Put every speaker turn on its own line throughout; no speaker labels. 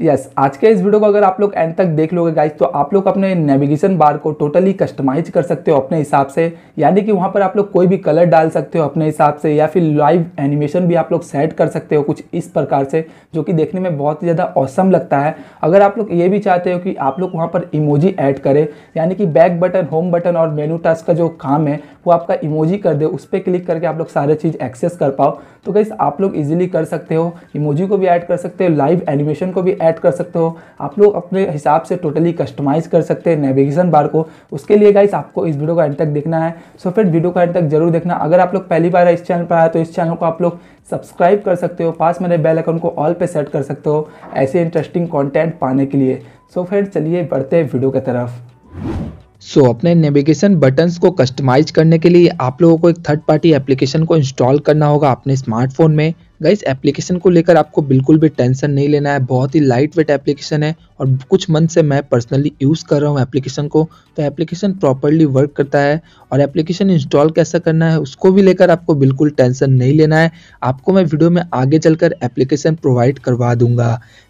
yes yes, आज के इस वीडियो को अगर आप लोग एंड तक देख लोगे गाइज तो आप लोग अपने नेविगेशन बार को टोटली कस्टमाइज कर सकते हो अपने हिसाब से यानी कि वहाँ पर आप लोग कोई भी कलर डाल सकते हो अपने हिसाब से या फिर लाइव एनिमेशन भी आप लोग सेट कर सकते हो कुछ इस प्रकार से जो कि देखने में बहुत ही ज़्यादा औसम लगता है अगर आप लोग ये भी चाहते हो कि आप लोग वहाँ पर इमोजी ऐड करें यानी कि बैक बटन होम बटन और मेनू टच का जो काम है वो आपका इमोजी कर दे उस पर क्लिक करके आप लोग सारे चीज़ एक्सेस कर पाओ तो गाइस आप लोग इजीली कर सकते हो इमोजी को भी ऐड कर सकते हो लाइव एनिमेशन को भी ऐड कर सकते हो आप लोग अपने हिसाब से टोटली कस्टमाइज़ कर सकते हैं नेविगेशन बार को उसके लिए गाइस आपको इस वीडियो का एंड तक देखना है सो फिर वीडियो का एंड तक जरूर देखना अगर आप लोग पहली बार इस चैनल पर आए तो इस चैनल को आप लोग सब्सक्राइब कर सकते हो पास मेरे बेल आइकन को ऑल पे सेट कर सकते हो ऐसे इंटरेस्टिंग कॉन्टेंट पाने के लिए सो so फिर चलिए बढ़ते हैं वीडियो की तरफ सो so, अपने नेविगेशन बटन्स को कस्टमाइज करने के लिए आप लोगों को एक थर्ड पार्टी एप्लीकेशन को इंस्टॉल करना होगा अपने स्मार्टफोन में गाइस एप्लीकेशन को लेकर आपको बिल्कुल भी टेंशन नहीं लेना है बहुत ही लाइट वेट एप्लीकेशन है और कुछ मंथ से मैं पर्सनली यूज़ कर रहा हूँ एप्लीकेशन को तो एप्लीकेशन प्रॉपरली वर्क करता है और एप्लीकेशन इंस्टॉल कैसे करना है उसको भी लेकर आपको बिल्कुल टेंशन नहीं लेना है आपको मैं वीडियो में आगे चलकर एप्लीकेशन प्रोवाइड करवा दूंगा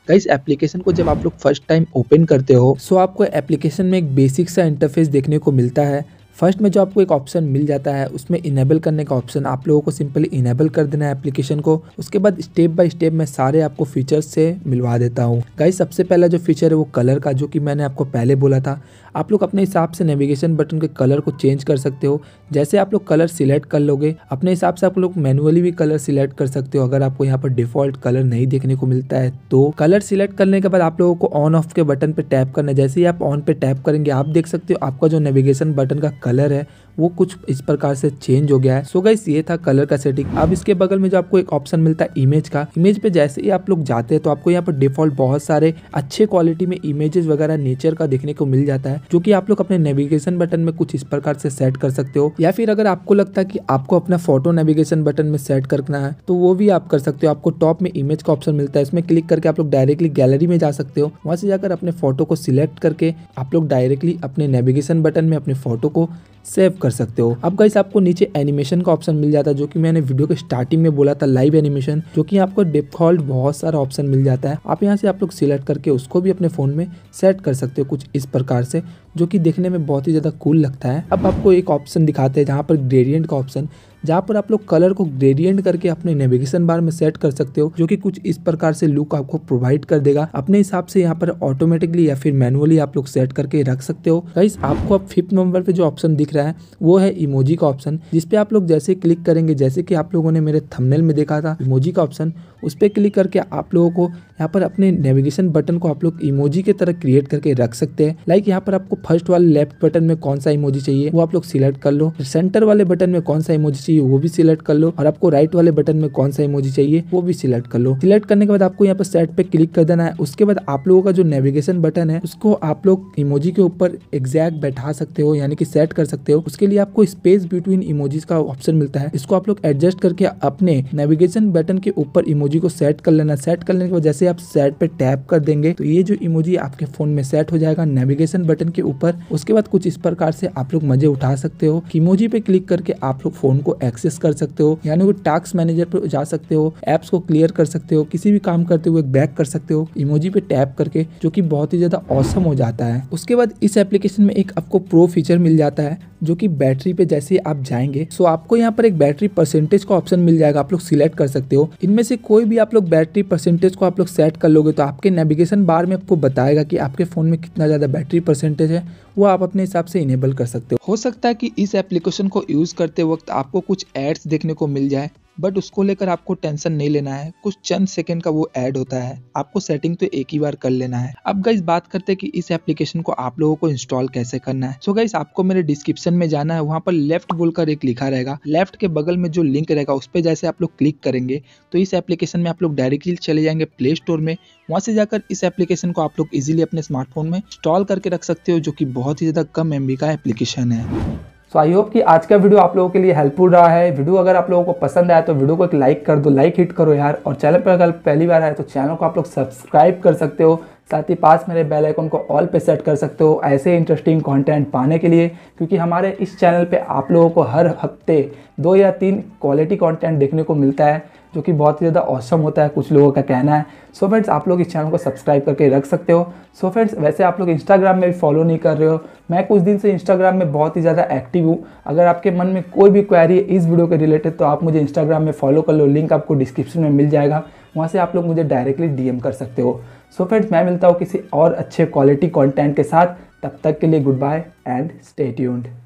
गाइस एप्लीकेशन को जब आप लोग फर्स्ट टाइम ओपन करते हो सो आपको एप्लीकेशन में एक बेसिक सा इंटरफेस देखने को मिलता है फर्स्ट में जो आपको एक ऑप्शन मिल जाता है उसमें इनेबल करने का ऑप्शन आप लोगों को सिंपली इनेबल कर देना है एप्लीकेशन को उसके बाद स्टेप बाय स्टेप मैं सारे आपको फीचर्स से मिलवा देता हूँ गाइस सबसे पहला जो फीचर है वो कलर का जो कि मैंने आपको पहले बोला था आप लोग अपने हिसाब से नेविगेशन बटन के कलर को चेंज कर सकते हो जैसे आप लोग कलर सिलेक्ट कर लोगे अपने हिसाब से आप लोग मैनुअली भी कलर सिलेक्ट कर सकते हो अगर आपको यहाँ पर डिफॉल्ट कलर नहीं देखने को मिलता है तो कलर सिलेक्ट करने के बाद आप लोगों को ऑन ऑफ के बटन पर टैप करना जैसे ही आप ऑन पे टैप करेंगे आप देख सकते हो आपका जो नेविगेशन बटन का कलर है वो कुछ इस प्रकार से चेंज हो गया है सो so गाइस ये था कलर का सेटिंग अब इसके बगल में जो आपको एक ऑप्शन मिलता है इमेज का इमेज पे जैसे ही आप लोग जाते हैं तो आपको यहाँ पर डिफॉल्ट बहुत सारे अच्छे क्वालिटी में इमेजेस वगैरह नेचर का देखने को मिल जाता है जो की आप लोग अपने नेविगेशन बटन में कुछ इस प्रकार से सेट कर सकते हो या फिर अगर आपको लगता है की आपको अपना फोटो नेविगेशन बटन में सेट करना है तो वो भी आप कर सकते हो आपको टॉप में इमेज का ऑप्शन मिलता है इसमें क्लिक करके आप लोग डायरेक्टली गैलरी में जा सकते हो वहां से जाकर अपने फोटो को सिलेक्ट करके आप लोग डायरेक्टली अपने नेविगेशन बटन में अपने फोटो को सेव कर सकते हो अब गाइस आपको नीचे एनिमेशन का ऑप्शन मिल जाता है जो कि मैंने वीडियो के स्टार्टिंग में बोला था लाइव एनिमेशन जो कि आपको डिफॉल्ट बहुत सारा ऑप्शन मिल जाता है आप यहाँ से आप लोग सिलेक्ट करके उसको भी अपने फोन में सेट कर सकते हो कुछ इस प्रकार से जो कि देखने में बहुत ही ज़्यादा कूल लगता है अब आपको एक ऑप्शन दिखाते हैं जहाँ पर ग्रेडियंट का ऑप्शन जहाँ पर आप लोग कलर को ग्रेडियंट करके अपने नेविगेशन बार में सेट कर सकते हो जो कि कुछ इस प्रकार से लुक आपको प्रोवाइड कर देगा अपने हिसाब से यहाँ पर ऑटोमेटिकली या फिर मैनुअली आप लोग सेट करके रख सकते हो गाइस आपको अब फिफ्थ नंबर पे जो ऑप्शन दिख रहा है वो है इमोजी का ऑप्शन जिसपे आप लोग जैसे क्लिक करेंगे जैसे कि आप लोगों ने मेरे थमनेल में देखा था इमोजी का ऑप्शन उस पर क्लिक करके आप लोगों को यहाँ पर अपने नेविगेशन बटन को आप लोग इमोजी के तरह क्रिएट करके रख सकते हैं लाइक यहाँ पर आपको फर्स्ट वाले लेफ्ट बटन में कौन सा इमोजी चाहिए वो आप लोग सिलेक्ट कर लो सेंटर वाले बटन में कौन सा इमोजी चाहिए वो भी सिलेक्ट कर लो और आपको राइट वाले बटन में कौन सा इमोजी चाहिए वो भी सिलेक्ट कर लो सिलेक्ट करने के बाद आपको यहाँ पर सेट पे क्लिक कर देना है उसके बाद आप लोगों का जो नेविगेशन बटन है उसको आप लोग इमोजी के ऊपर एग्जैक्ट बैठा सकते हो यानी कि सेट कर सकते हो उसके लिए आपको स्पेस बिटवीन इमोजीज का ऑप्शन मिलता है इसको आप लोग एडजस्ट करके अपने नेविगेशन बटन के ऊपर इमोजी को सेट कर लेना सेट करने के बाद जैसे आप सेट पे टैप कर देंगे तो ये जो इमोजी आपके फोन में सेट हो जाएगा नेविगेशन बटन के ऊपर उसके बाद कुछ इस प्रकार से आप लोग मजे उठा सकते हो इमोजी पे क्लिक करके आप लोग फोन को एक्सेस कर सकते हो यानी वो टास्क मैनेजर पर जा सकते हो एप्स को क्लियर कर सकते हो किसी भी काम करते हुए बैक कर सकते हो इमोजी पे टैप करके जो की बहुत ही ज्यादा औसम हो जाता है उसके बाद इस एप्लीकेशन में एक आपको प्रो फीचर मिल जाता है जो कि बैटरी पे जैसे आप जाएंगे सो आपको यहाँ पर एक बैटरी परसेंटेज का ऑप्शन मिल जाएगा आप लोग सिलेक्ट कर सकते हो इनमें से कोई भी आप लोग बैटरी परसेंटेज को आप लोग सेट कर लोगे तो आपके नेविगेशन बार में आपको बताएगा कि आपके फ़ोन में कितना ज़्यादा बैटरी परसेंटेज है वो आप अपने हिसाब से इनेबल कर सकते हो हो सकता है कि इस एप्लीकेशन को यूज़ करते वक्त आपको कुछ एड्स देखने को मिल जाए बट उसको लेकर आपको टेंशन नहीं लेना है कुछ चंद सेकेंड का वो ऐड होता है आपको सेटिंग तो एक ही बार कर लेना है अब गाइस बात करते हैं कि इस एप्लीकेशन को आप लोगों को इंस्टॉल कैसे करना है सो so गाइस आपको मेरे डिस्क्रिप्शन में जाना है वहाँ पर लेफ्ट बोलकर एक लिखा रहेगा लेफ्ट के बगल में जो लिंक रहेगा उस पर जैसे आप लोग क्लिक करेंगे तो इस एप्लीकेशन में आप लोग डायरेक्टली चले जाएंगे प्ले स्टोर में वहाँ से जाकर इस एप्लीकेशन को आप लोग इजिली अपने स्मार्टफोन में इंस्टॉल करके रख सकते हो जो की बहुत ही ज़्यादा कम एम का एप्लीकेशन है सो आई होप कि आज का वीडियो आप लोगों के लिए हेल्पफुल रहा है वीडियो अगर आप लोगों को पसंद आया तो वीडियो को एक लाइक कर दो लाइक हिट करो यार और चैनल पर अगर पहली बार आए तो चैनल को आप लोग सब्सक्राइब कर सकते हो साथ ही पास मेरे बेल आइकन को ऑल पे सेट कर सकते हो ऐसे इंटरेस्टिंग कंटेंट पाने के लिए क्योंकि हमारे इस चैनल पे आप लोगों को हर हफ्ते दो या तीन क्वालिटी कंटेंट देखने को मिलता है जो कि बहुत ही ज़्यादा औसम होता है कुछ लोगों का कहना है सो so फ्रेंड्स आप लोग इस चैनल को सब्सक्राइब करके रख सकते हो सो so फ्रेंड्स वैसे आप लोग इंस्टाग्राम में भी फॉलो नहीं कर रहे हो मैं कुछ दिन से इंस्टाग्राम में बहुत ही ज़्यादा एक्टिव हूँ अगर आपके मन में कोई भी क्वेरी है इस वीडियो के रिलेटेड तो आप मुझे इंस्टाग्राम में फॉलो कर लो लिंक आपको डिस्क्रिप्शन में मिल जाएगा वहाँ से आप लोग मुझे डायरेक्टली डी कर सकते हो सो फ्रेंड्स मैं मिलता हूँ किसी और अच्छे क्वालिटी कॉन्टेंट के साथ तब तक के लिए good bye and stay tuned